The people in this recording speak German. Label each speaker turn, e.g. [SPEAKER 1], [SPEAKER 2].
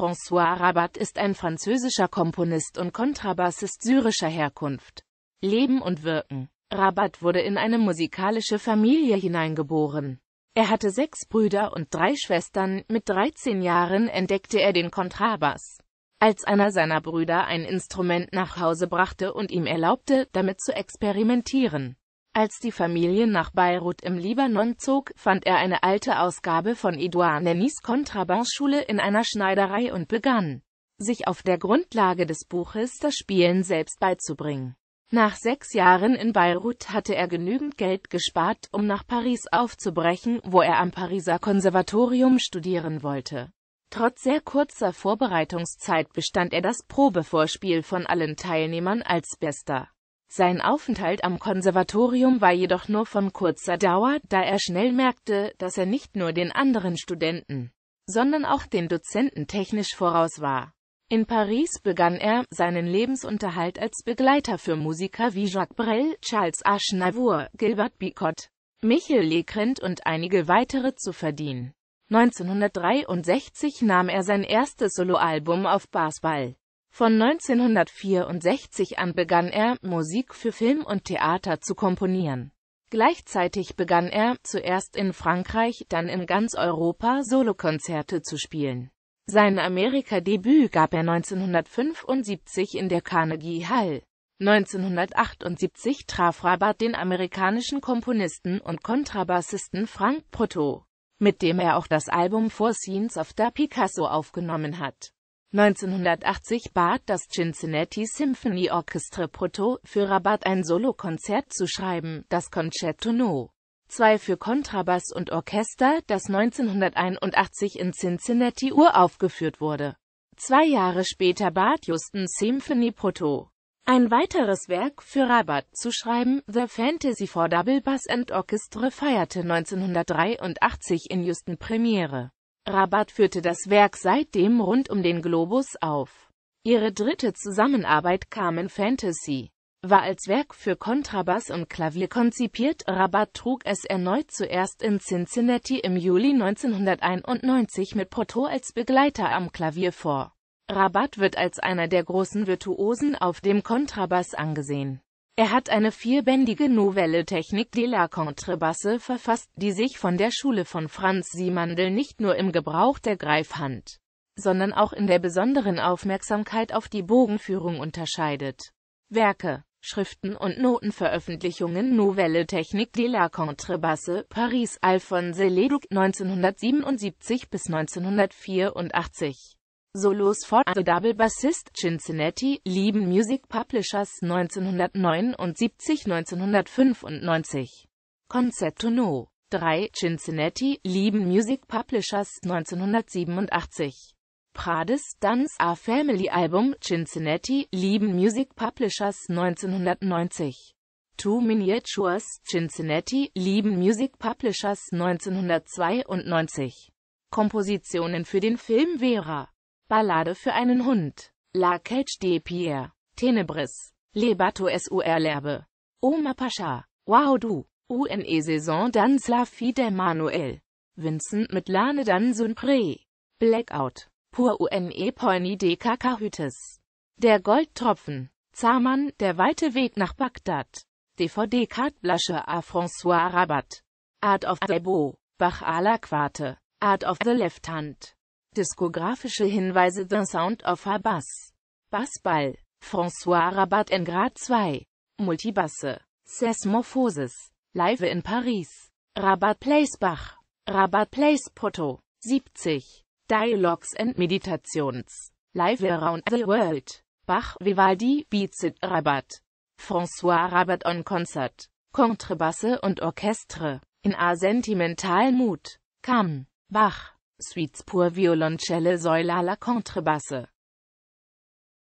[SPEAKER 1] François Rabat ist ein französischer Komponist und Kontrabassist syrischer Herkunft. Leben und Wirken Rabat wurde in eine musikalische Familie hineingeboren. Er hatte sechs Brüder und drei Schwestern, mit 13 Jahren entdeckte er den Kontrabass. Als einer seiner Brüder ein Instrument nach Hause brachte und ihm erlaubte, damit zu experimentieren, als die Familie nach Beirut im Libanon zog, fand er eine alte Ausgabe von Edouard Nennys Kontrabassschule in einer Schneiderei und begann, sich auf der Grundlage des Buches das Spielen selbst beizubringen. Nach sechs Jahren in Beirut hatte er genügend Geld gespart, um nach Paris aufzubrechen, wo er am Pariser Konservatorium studieren wollte. Trotz sehr kurzer Vorbereitungszeit bestand er das Probevorspiel von allen Teilnehmern als Bester. Sein Aufenthalt am Konservatorium war jedoch nur von kurzer Dauer, da er schnell merkte, dass er nicht nur den anderen Studenten, sondern auch den Dozenten technisch voraus war. In Paris begann er seinen Lebensunterhalt als Begleiter für Musiker wie Jacques Brel, Charles Aznavour, Gilbert Bicot, Michel Legrand und einige weitere zu verdienen. 1963 nahm er sein erstes Soloalbum auf Basball. Von 1964 an begann er, Musik für Film und Theater zu komponieren. Gleichzeitig begann er, zuerst in Frankreich, dann in ganz Europa Solokonzerte zu spielen. Sein Amerika-Debüt gab er 1975 in der Carnegie Hall. 1978 traf Rabat den amerikanischen Komponisten und Kontrabassisten Frank Proto, mit dem er auch das Album Four Scenes of da Picasso aufgenommen hat. 1980 bat das Cincinnati Symphony Orchestra Proto, für Rabat ein Solokonzert zu schreiben, das Concerto No. 2 für Kontrabass und Orchester, das 1981 in Cincinnati uraufgeführt wurde. Zwei Jahre später bat Justin Symphony Proto, ein weiteres Werk für Rabat zu schreiben, The Fantasy for Double Bass and Orchestra feierte 1983 in Justin Premiere. Rabat führte das Werk seitdem rund um den Globus auf. Ihre dritte Zusammenarbeit Carmen Fantasy war als Werk für Kontrabass und Klavier konzipiert. Rabat trug es erneut zuerst in Cincinnati im Juli 1991 mit Porto als Begleiter am Klavier vor. Rabat wird als einer der großen Virtuosen auf dem Kontrabass angesehen. Er hat eine vierbändige Novelle Technik de la Contrebasse verfasst, die sich von der Schule von Franz Simandl nicht nur im Gebrauch der Greifhand, sondern auch in der besonderen Aufmerksamkeit auf die Bogenführung unterscheidet. Werke Schriften und Notenveröffentlichungen Novelle Technique de la Contrebasse, Paris Alphonse Leduc 1977 bis 1984 Solos for the also Double Bassist Cincinnati, Lieben Music Publishers 1979-1995 Concerto No. 3 Cincinnati, Lieben Music Publishers 1987 Prades Dance A Family Album Cincinnati, Lieben Music Publishers 1990 Two Miniatures Cincinnati, Lieben Music Publishers 1992 Kompositionen für den Film Vera Ballade für einen Hund. La Cage de Pierre. Tenebris. Le Bateau sur l'herbe. Oma Pascha. Wow du. Une saison dans la fille de Manuel. Vincent mit Lane dans un pré. Blackout. Pur une poignée de Kakahutis. Der Goldtropfen. Zahmann, der weite Weg nach Bagdad. DVD-Kartblasche à François Rabat. Art of the Beau. Bach à la Quarte. Art of the Left Hand. Diskografische Hinweise The Sound of a Bass. Bassball. François Rabat in Grad 2. Multibasse. Sesmophosis Live in Paris. Rabat Place Bach. Rabat Place Porto. 70. Dialogues and Meditations. Live around the world. Bach Vivaldi Bizet Rabat. François Rabat on Concert. Contrebasse und Orchestre. In A Sentimental Mut. Kam. Bach. Suites pour violoncelle Säule à la Contrebasse